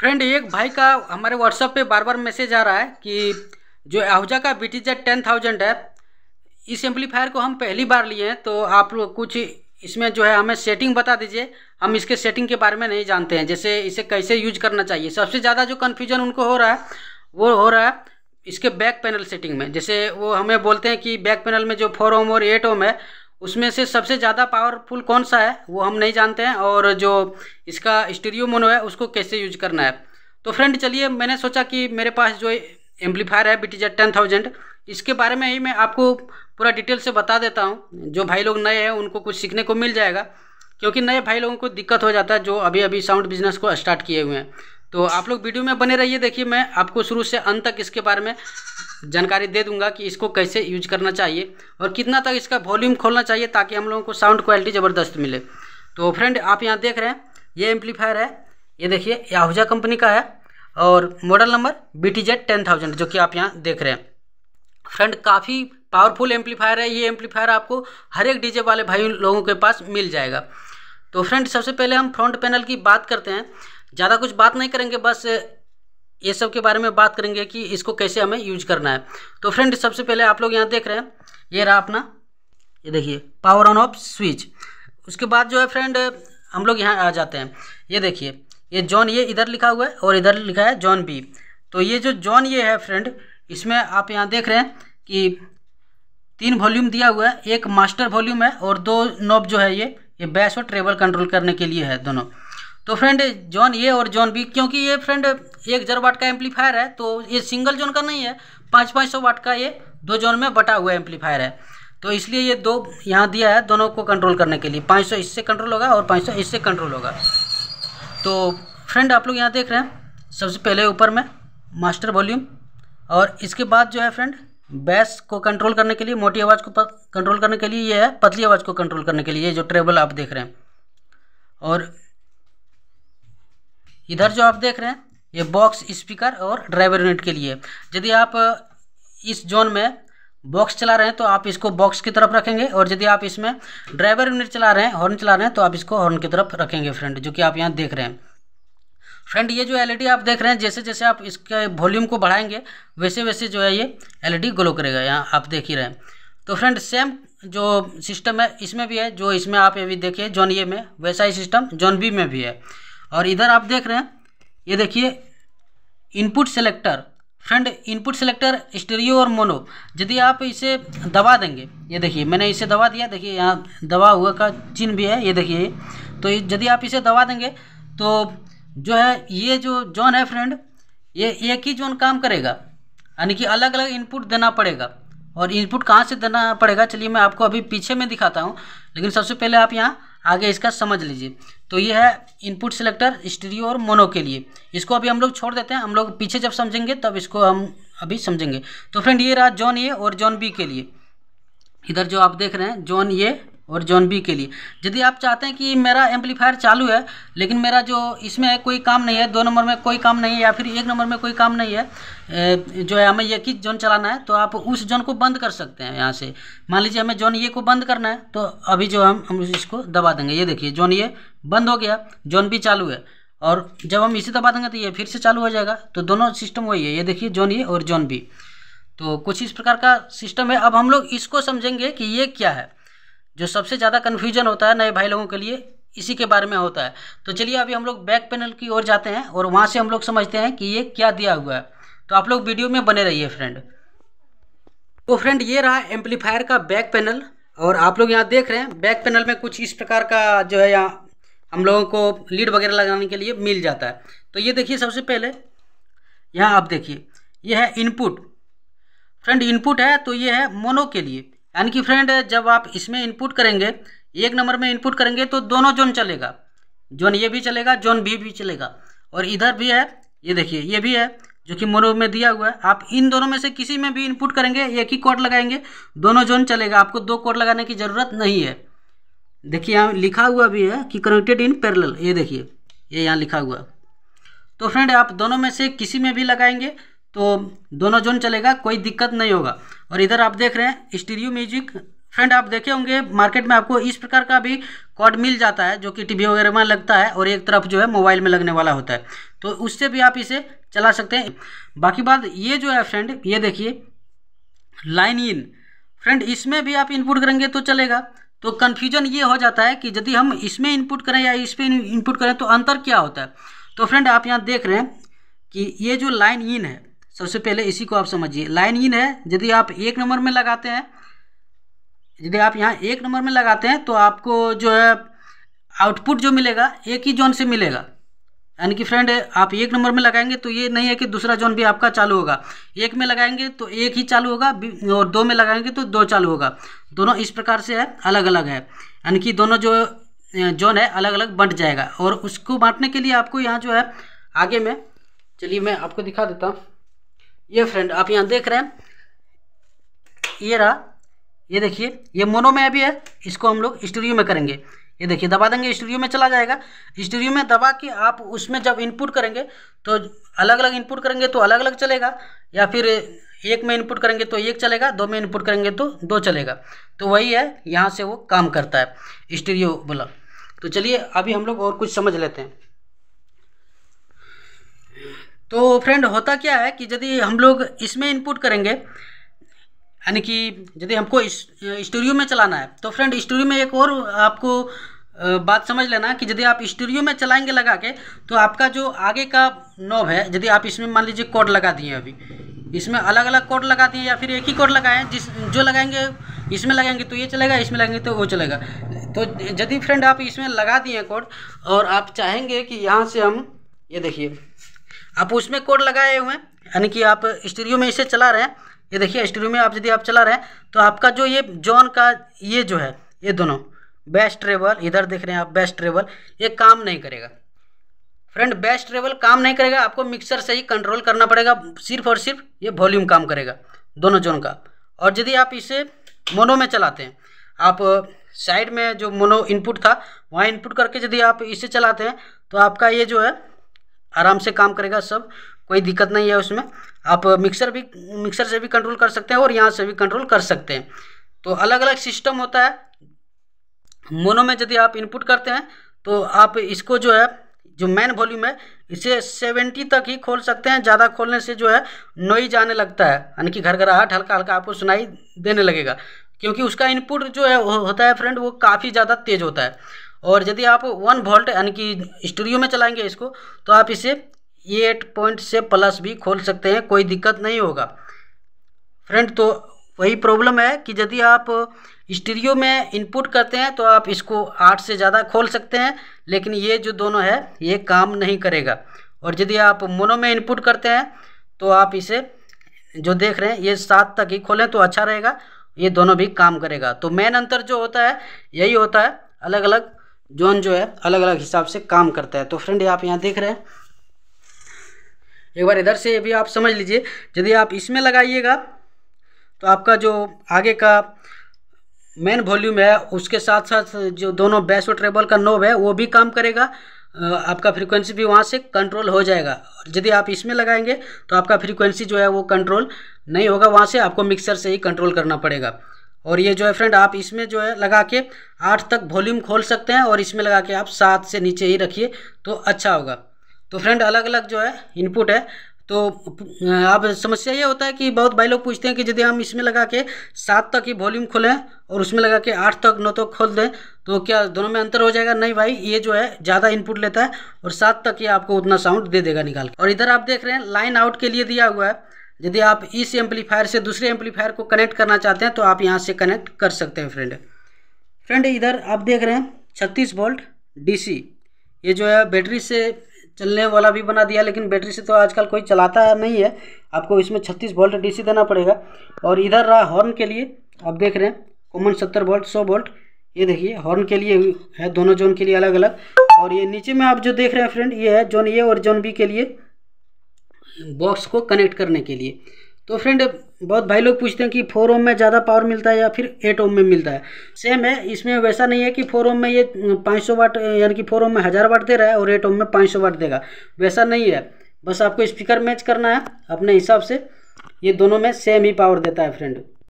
friend एक भाई का हमारे व्हाट्सएप पे बार बार मैसेज आ रहा है कि जो आहुजा का बी टी टेन थाउजेंड है इस एम्पलीफायर को हम पहली बार लिए हैं तो आप लोग कुछ इसमें जो है हमें सेटिंग बता दीजिए हम इसके सेटिंग के बारे में नहीं जानते हैं जैसे इसे कैसे यूज करना चाहिए सबसे ज़्यादा जो कन्फ्यूजन उनको हो रहा है वो हो रहा है इसके बैक पैनल सेटिंग में जैसे वो हमें बोलते हैं कि बैक पैनल में जो फोर ओम और एट ओम है उसमें से सबसे ज़्यादा पावरफुल कौन सा है वो हम नहीं जानते हैं और जो इसका स्टीरियो मोनो है उसको कैसे यूज करना है तो फ्रेंड चलिए मैंने सोचा कि मेरे पास जो एम्पलीफायर है बी टी टेन थाउजेंड इसके बारे में ही मैं आपको पूरा डिटेल से बता देता हूँ जो भाई लोग नए हैं उनको कुछ सीखने को मिल जाएगा क्योंकि नए भाई लोगों को दिक्कत हो जाता है जो अभी अभी साउंड बिजनेस को स्टार्ट किए हुए हैं तो आप लोग वीडियो में बने रहिए देखिए मैं आपको शुरू से अंत तक इसके बारे में जानकारी दे दूंगा कि इसको कैसे यूज करना चाहिए और कितना तक इसका वॉल्यूम खोलना चाहिए ताकि हम लोगों को साउंड क्वालिटी ज़बरदस्त मिले तो फ्रेंड आप यहाँ देख रहे हैं ये एम्पलीफायर है ये देखिए आहूजा कंपनी का है और model number B T Z ten thousand जो कि आप यहाँ देख रहे हैं फ्रेंड काफ़ी पावरफुल एम्पलीफायर है ये एम्पलीफायर आपको हर एक डीजे वाले भाई लोगों के पास मिल जाएगा तो फ्रेंड सबसे पहले हम फ्रंट पैनल की बात करते हैं ज़्यादा कुछ बात नहीं करेंगे बस ये सब के बारे में बात करेंगे कि इसको कैसे हमें यूज करना है तो फ्रेंड सबसे पहले आप लोग यहाँ देख रहे हैं ये रहा अपना ये देखिए पावर ऑन ऑफ स्विच उसके बाद जो है फ्रेंड हम लोग यहाँ आ जाते हैं ये देखिए ये जॉन ये इधर लिखा हुआ है और इधर लिखा है जॉन बी तो ये जो जॉन ये है फ्रेंड इसमें आप यहाँ देख रहे हैं कि तीन वॉल्यूम दिया हुआ है एक मास्टर वॉल्यूम है और दो नॉब जो है ये ये बैस और ट्रेवल कंट्रोल करने के लिए है दोनों तो फ्रेंड जॉन ए और जॉन बी क्योंकि ये फ्रेंड एक हजार वाट का एम्पलीफायर है तो ये सिंगल जोन का नहीं है पाँच पाँच सौ वाट का ये दो जोन में बटा हुआ एम्पलीफायर है तो इसलिए ये दो यहाँ दिया है दोनों को कंट्रोल करने के लिए पाँच सौ इससे कंट्रोल होगा और पाँच सौ इससे कंट्रोल होगा तो फ्रेंड आप लोग यहाँ देख रहे हैं सबसे पहले ऊपर में मास्टर वॉल्यूम और इसके बाद जो है फ्रेंड बेस को कंट्रोल करने के लिए मोटी आवाज़ को कंट्रोल करने के लिए ये है पतली आवाज़ को कंट्रोल करने के लिए ये जो ट्रेबल आप देख रहे हैं और इधर जो आप देख रहे हैं ये बॉक्स स्पीकर और ड्राइवर यूनिट के लिए यदि आप इस जोन में बॉक्स चला रहे हैं तो आप इसको बॉक्स की तरफ रखेंगे और यदि आप इसमें ड्राइवर यूनिट चला रहे हैं हॉर्न चला रहे हैं तो आप इसको हॉर्न की तरफ रखेंगे फ्रेंड जो कि आप यहाँ देख रहे हैं फ्रेंड ये जो एलईडी e आप देख रहे हैं जैसे जैसे आप इसके वॉल्यूम को बढ़ाएंगे वैसे वैसे जो है ये एलईडी ग्लो e करेगा यहाँ आप देख ही रहे हैं तो फ्रेंड सेम जो सिस्टम है इसमें भी है जो इसमें आप ये भी देखिए जॉन ए में वैसा ही सिस्टम जोन बी में भी है और इधर आप देख रहे हैं ये देखिए input selector friend input selector stereo और मोनो यदि आप इसे दबा देंगे ये देखिए मैंने इसे दबा दिया देखिए यहाँ दबा हुआ का चिन्ह भी है ये देखिए तो यदि आप इसे दबा देंगे तो जो है ये जो जोन है फ्रेंड ये एक ही जोन काम करेगा यानी कि अलग अलग इनपुट देना पड़ेगा और इनपुट कहाँ से देना पड़ेगा चलिए मैं आपको अभी पीछे में दिखाता हूँ लेकिन सबसे पहले आप यहाँ आगे इसका समझ लीजिए तो ये है इनपुट सिलेक्टर स्टीरियो और मोनो के लिए इसको अभी हम लोग छोड़ देते हैं हम लोग पीछे जब समझेंगे तब इसको हम अभी समझेंगे तो फ्रेंड ये रहा जॉन ए और जॉन बी के लिए इधर जो आप देख रहे हैं जॉन ए और जोन बी के लिए यदि आप चाहते हैं कि मेरा एम्पलीफायर चालू है लेकिन मेरा जो इसमें कोई काम नहीं है दो नंबर में कोई काम नहीं है या फिर एक नंबर में कोई काम नहीं है जो है हमें एक ही जोन चलाना है तो आप उस जोन को बंद कर सकते हैं यहाँ से मान लीजिए हमें जोन ये को बंद करना है तो अभी जो हम हम इसको दबा देंगे ये देखिए जोन ये बंद हो गया जोन बी चालू है और जब हम इसे दबा देंगे तो ये फिर से चालू हो जाएगा तो दोनों सिस्टम वही है ये देखिए जोन ये और जोन बी तो कुछ इस प्रकार का सिस्टम है अब हम लोग इसको समझेंगे कि ये क्या है जो सबसे ज़्यादा कन्फ्यूजन होता है नए भाई लोगों के लिए इसी के बारे में होता है तो चलिए अभी हम लोग बैक पैनल की ओर जाते हैं और वहाँ से हम लोग समझते हैं कि ये क्या दिया हुआ है तो आप लोग वीडियो में बने रहिए फ्रेंड तो फ्रेंड ये रहा एम्पलीफायर का बैक पैनल और आप लोग यहाँ देख रहे हैं बैक पैनल में कुछ इस प्रकार का जो है यहाँ हम लोगों को लीड वगैरह लगाने के लिए मिल जाता है तो ये देखिए सबसे पहले यहाँ आप देखिए ये है इनपुट फ्रेंड इनपुट है तो ये है मोनो के लिए यानी कि फ्रेंड जब आप इसमें इनपुट करेंगे एक नंबर में इनपुट करेंगे तो दोनों जोन चलेगा जोन ये भी चलेगा जोन बी भी चलेगा और इधर भी है ये देखिए ये भी है जो कि मोनो में दिया हुआ है आप इन दोनों में से किसी में भी इनपुट करेंगे एक ही कोड लगाएंगे दोनों जोन चलेगा आपको दो कोड लगाने की ज़रूरत नहीं है देखिए यहाँ लिखा हुआ भी है कि कनेक्टेड इन पैरेलल ये देखिए ये यहाँ लिखा हुआ तो फ्रेंड आप दोनों में से किसी में भी लगाएंगे तो दोनों जोन चलेगा कोई दिक्कत नहीं होगा और इधर आप देख रहे हैं स्टीरियो म्यूजिक फ्रेंड आप देखे होंगे मार्केट में आपको इस प्रकार का भी कॉर्ड मिल जाता है जो कि टीवी वगैरह में लगता है और एक तरफ जो है मोबाइल में लगने वाला होता है तो उससे भी आप इसे चला सकते हैं बाकी बात ये जो है फ्रेंड ये देखिए लाइन इन फ्रेंड इसमें भी आप इनपुट करेंगे तो चलेगा तो कन्फ्यूजन ये हो जाता है कि यदि हम इसमें इनपुट करें या इसमें इनपुट करें तो अंतर क्या होता है तो फ्रेंड आप यहाँ देख रहे हैं कि ये जो लाइन इन है सबसे पहले इसी को आप समझिए लाइन इन है यदि आप एक नंबर में लगाते हैं यदि आप यहाँ एक नंबर में लगाते हैं तो आपको जो है आउटपुट जो मिलेगा एक ही जोन से मिलेगा यानी कि फ्रेंड आप एक नंबर में लगाएंगे तो ये नहीं है कि दूसरा जोन भी आपका चालू होगा एक में लगाएंगे तो एक ही चालू होगा और दो में लगाएंगे तो दो चालू होगा दोनों इस प्रकार से है अलग अलग है यानी कि दोनों जो जोन है अलग अलग बंट जाएगा और उसको बांटने के लिए आपको यहाँ जो है आगे में चलिए मैं आपको दिखा देता हूँ ये फ्रेंड आप यहाँ देख रहे हैं ये रहा ये देखिए ये मोनो में अभी है इसको हम लोग स्टूडियो में करेंगे ये देखिए दबा देंगे स्टूडियो में चला जाएगा स्टूडियो में दबा के आप उसमें जब इनपुट करेंगे तो अलग अलग इनपुट करेंगे तो अलग अलग चलेगा या फिर एक में इनपुट करेंगे तो एक चलेगा दो में इनपुट करेंगे तो दो चलेगा तो वही है यहाँ से वो काम करता है स्टूडियो बोला तो चलिए अभी हम लोग और कुछ समझ लेते हैं तो फ्रेंड होता क्या है कि यदि हम लोग इसमें इनपुट करेंगे यानी कि यदि हमको स्टूडियो में चलाना है तो फ्रेंड स्टूडियो में एक और आपको बात समझ लेना कि यदि आप स्टूडियो में चलाएंगे लगा के तो आपका जो आगे का नॉब है यदि आप इसमें मान लीजिए कोड लगा दिए अभी इसमें अलग अलग कोड लगा दिए या फिर एक ही कोड लगाएं जिस जो लगाएंगे इसमें लगाएंगे तो ये चलेगा इसमें लगाएंगे तो वो चलेगा तो यदि फ्रेंड आप इसमें लगा दिए कोड और आप चाहेंगे कि यहाँ से हम ये देखिए आप उसमें कोड लगाए हुए हैं यानी कि आप स्टीरियो में इसे चला रहे हैं ये देखिए स्टीरियो में आप यदि आप चला रहे हैं तो आपका जो ये जॉन का ये जो है ये दोनों बेस्ट ट्रेवल इधर देख रहे हैं आप बेस्ट ट्रेवल ये काम नहीं करेगा फ्रेंड बेस्ट ट्रेवल काम नहीं करेगा आपको मिक्सर से ही कंट्रोल करना पड़ेगा सिर्फ और सिर्फ ये वॉल्यूम काम करेगा दोनों जोन का और यदि आप इसे मोनो में चलाते हैं आप साइड में जो मोनो इनपुट था वहाँ इनपुट करके यदि आप इसे चलाते हैं तो आपका ये जो है आराम से काम करेगा सब कोई दिक्कत नहीं है उसमें आप मिक्सर भी मिक्सर से भी कंट्रोल कर सकते हैं और यहाँ से भी कंट्रोल कर सकते हैं तो अलग अलग सिस्टम होता है मोनो में यदि आप इनपुट करते हैं तो आप इसको जो है जो मेन वॉल्यूम है इसे सेवेंटी तक ही खोल सकते हैं ज़्यादा खोलने से जो है नोई जाने लगता है यानी कि घर घर आठ हल्का हल्का आपको सुनाई देने लगेगा क्योंकि उसका इनपुट जो है होता है फ्रेंड वो काफ़ी ज़्यादा तेज़ होता है और यदि आप वन वोल्ट यानी कि स्टूडियो में चलाएंगे इसको तो आप इसे एट पॉइंट से प्लस भी खोल सकते हैं कोई दिक्कत नहीं होगा फ्रेंड तो वही प्रॉब्लम है कि यदि आप स्टीरियो में इनपुट करते हैं तो आप इसको आठ से ज़्यादा खोल सकते हैं लेकिन ये जो दोनों है ये काम नहीं करेगा और यदि आप मोनो में इनपुट करते हैं तो आप इसे जो देख रहे हैं ये सात तक ही खोलें तो अच्छा रहेगा ये दोनों भी काम करेगा तो मेन अंतर जो होता है यही होता है अलग अलग जोन जो है अलग अलग हिसाब से काम करता है तो फ्रेंड आप यहाँ देख रहे हैं एक बार इधर से भी आप समझ लीजिए यदि आप इसमें लगाइएगा तो आपका जो आगे का मेन वॉल्यूम है उसके साथ साथ जो दोनों बैस और ट्रेबल का नोब है वो भी काम करेगा आपका फ्रीक्वेंसी भी वहाँ से कंट्रोल हो जाएगा और यदि आप इसमें लगाएंगे तो आपका फ्रीक्वेंसी जो है वो कंट्रोल नहीं होगा वहाँ से आपको मिक्सर से ही कंट्रोल करना पड़ेगा और ये जो है फ्रेंड आप इसमें जो है लगा के आठ तक वॉल्यूम खोल सकते हैं और इसमें लगा के आप सात से नीचे ही रखिए तो अच्छा होगा तो फ्रेंड अलग अलग जो है इनपुट है तो अब समस्या ये होता है कि बहुत भाई लोग पूछते हैं कि यदि हम इसमें लगा के सात तक ही वॉल्यूम खोलें और उसमें लगा के आठ तक नौ तक खोल दें तो क्या दोनों में अंतर हो जाएगा नहीं भाई ये जो है ज़्यादा इनपुट लेता है और सात तक ये आपको उतना साउंड दे देगा निकाल के और इधर आप देख रहे हैं लाइन आउट के लिए दिया हुआ है यदि आप इस एम्पलीफायर से दूसरे एम्पलीफायर को कनेक्ट करना चाहते हैं तो आप यहाँ से कनेक्ट कर सकते हैं फ्रेंड फ्रेंड इधर आप देख रहे हैं छत्तीस वोल्ट डी ये जो है बैटरी से चलने वाला भी बना दिया लेकिन बैटरी से तो आजकल कोई चलाता नहीं है आपको इसमें छत्तीस वोल्ट डीसी देना पड़ेगा और इधर रहा हॉर्न के लिए आप देख रहे हैं कॉमन सत्तर वोल्ट सौ वोल्ट ये देखिए हॉर्न के लिए है दोनों जोन के लिए अलग अलग और ये नीचे में आप जो देख रहे हैं फ्रेंड ये है जोन ए और जोन बी के लिए बॉक्स को कनेक्ट करने के लिए तो फ्रेंड बहुत भाई लोग पूछते हैं कि फोर ओम में ज़्यादा पावर मिलता है या फिर एट ओम में मिलता है सेम है इसमें वैसा नहीं है कि फोर ओम में ये 500 वाट यानी कि फोर ओम में हज़ार वाट दे रहा है और एट ओम में 500 वाट देगा वैसा नहीं है बस आपको स्पीकर मैच करना है अपने हिसाब से ये दोनों में सेम ही पावर देता है फ्रेंड